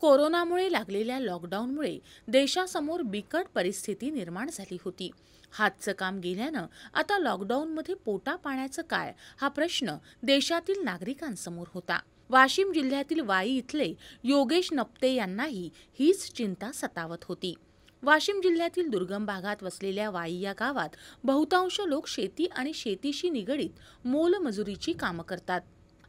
कोरोनामुळे लागलेल्या लॉकडाऊनमुळे देशासमोर बिकट परिस्थिती निर्माण झाली होती हातचं काम गेल्यानं आता लॉकडाऊनमध्ये पोटा पाण्याचं काय हा प्रश्न देशातील नागरिकांसमोर होता वाशिम जिल्ह्यातील वाई इथले योगेश नप्ते यांनाही हीच चिंता सतावत होती वाशिम जिल्ह्यातील दुर्गम भागात वसलेल्या वाई या गावात बहुतांश लोक शेती आणि शेतीशी निगडीत मोलमजुरीची कामं करतात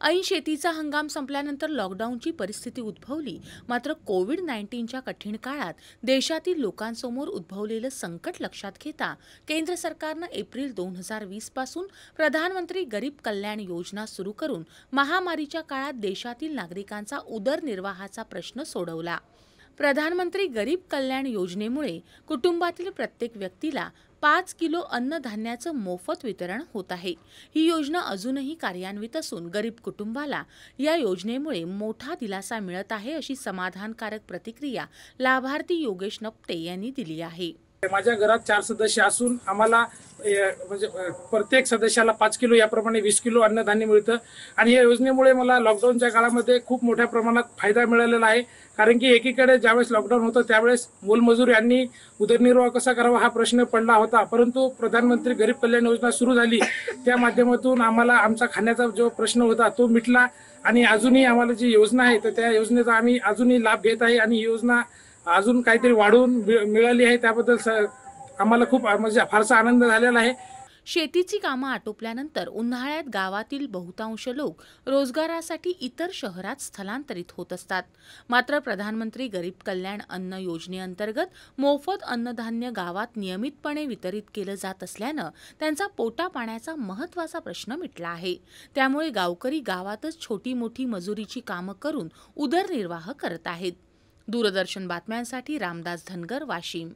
ऐन शेतीचा हंगाम संपल्यानंतर लॉकडाऊनची परिस्थिती उद्भवली मात्र कोविड नाईन्टीनच्या कठीण काळात देशातील लोकांसमोर उद्भवलेलं संकट लक्षात घेता केंद्र सरकारनं एप्रिल दोन हजार वीस पासून प्रधानमंत्री गरीब कल्याण योजना सुरू करून महामारीच्या काळात देशातील नागरिकांचा उदरनिर्वाहाचा प्रश्न सोडवला प्रधानमंत्री गरीब कल्याण योजनेमुळे कुटुंबातील प्रत्येक व्यक्तीला पाच किलो अन्नधान्याचं मोफत वितरण होत आहे ही योजना अजूनही कार्यान्वित असून गरीब कुटुंबाला या योजनेमुळे मोठा दिलासा मिळत आहे अशी समाधानकारक प्रतिक्रिया लाभार्थी योगेश नपते यांनी दिली आहे माझ्या घरात चार सदस्य असून आम्हाला म्हणजे प्रत्येक सदस्याला पाच किलो याप्रमाणे वीस किलो अन्नधान्य मिळतं आणि या योजनेमुळे मला लॉकडाऊनच्या काळामध्ये खूप मोठ्या प्रमाणात फायदा मिळालेला आहे कारण की एकीकडे ज्यावेळेस लॉकडाऊन होतं त्यावेळेस मोलमजूर यांनी उदरनिर्वाह कसा करावा हा प्रश्न पडला होता परंतु प्रधानमंत्री गरीब कल्याण योजना सुरू झाली त्या माध्यमातून आम्हाला आमचा खाण्याचा जो प्रश्न होता तो मिटला आणि अजूनही आम्हाला जी योजना आहे तर त्या योजनेचा आम्ही अजूनही लाभ घेत आहे आणि ही योजना अजून काहीतरी वाढवून मिळाली आहे त्याबद्दल आम्हाला खूप म्हणजे फारसा आनंद झालेला आहे शेतीची कामं आटोपल्यानंतर उन्हाळ्यात गावातील बहुतांश लोक रोजगारासाठी इतर शहरात स्थलांतरित होत असतात मात्र प्रधानमंत्री गरीब कल्याण अन्न योजनेअंतर्गत मोफत अन्नधान्य गावात नियमितपणे वितरित केलं जात असल्यानं त्यांचा पोटा पाण्याचा महत्त्वाचा प्रश्न मिटला आहे त्यामुळे गावकरी गावातच छोटी मोठी मजुरीची कामं करून उदरनिर्वाह करत आहेत दूरदर्शन बातम्यांसाठी रामदास धनगर वाशिम